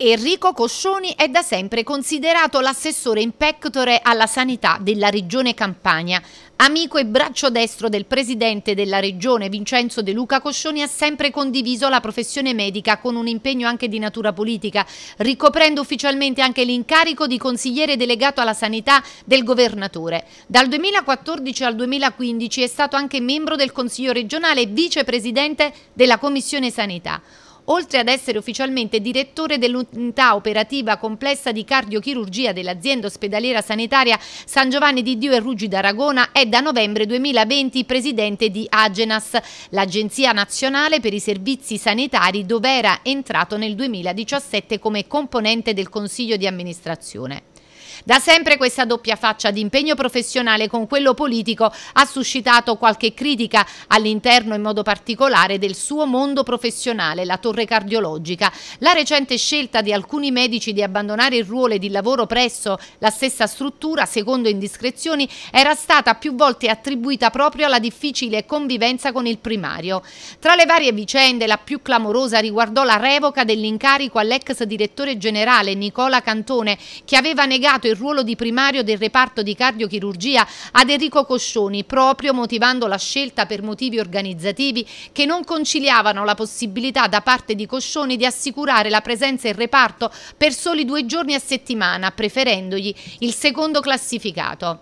Enrico Coscioni è da sempre considerato l'assessore in pectore alla sanità della regione Campania. Amico e braccio destro del presidente della regione Vincenzo De Luca, Coscioni ha sempre condiviso la professione medica con un impegno anche di natura politica, ricoprendo ufficialmente anche l'incarico di consigliere delegato alla sanità del governatore. Dal 2014 al 2015 è stato anche membro del Consiglio regionale e vicepresidente della Commissione Sanità oltre ad essere ufficialmente direttore dell'unità operativa complessa di cardiochirurgia dell'azienda ospedaliera sanitaria San Giovanni di Dio e Ruggi d'Aragona, è da novembre 2020 presidente di Agenas, l'Agenzia Nazionale per i Servizi Sanitari, dove era entrato nel 2017 come componente del Consiglio di amministrazione. Da sempre questa doppia faccia di impegno professionale con quello politico ha suscitato qualche critica all'interno in modo particolare del suo mondo professionale, la torre cardiologica. La recente scelta di alcuni medici di abbandonare il ruolo di lavoro presso la stessa struttura, secondo indiscrezioni, era stata più volte attribuita proprio alla difficile convivenza con il primario. Tra le varie vicende, la più clamorosa riguardò la revoca dell'incarico all'ex direttore generale Nicola Cantone, che aveva negato il ruolo di primario del reparto di cardiochirurgia ad Enrico Coscioni, proprio motivando la scelta per motivi organizzativi che non conciliavano la possibilità da parte di Coscioni di assicurare la presenza in reparto per soli due giorni a settimana, preferendogli il secondo classificato.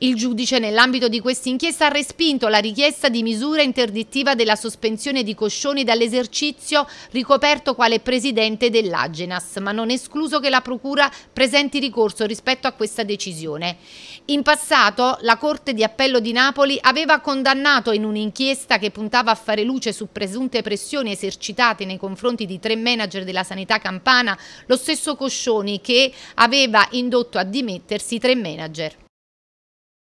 Il giudice nell'ambito di quest'inchiesta ha respinto la richiesta di misura interdittiva della sospensione di Coscioni dall'esercizio ricoperto quale presidente dell'Agenas, ma non è escluso che la Procura presenti ricorso rispetto a questa decisione. In passato la Corte di Appello di Napoli aveva condannato in un'inchiesta che puntava a fare luce su presunte pressioni esercitate nei confronti di tre manager della sanità campana lo stesso Coscioni che aveva indotto a dimettersi tre manager.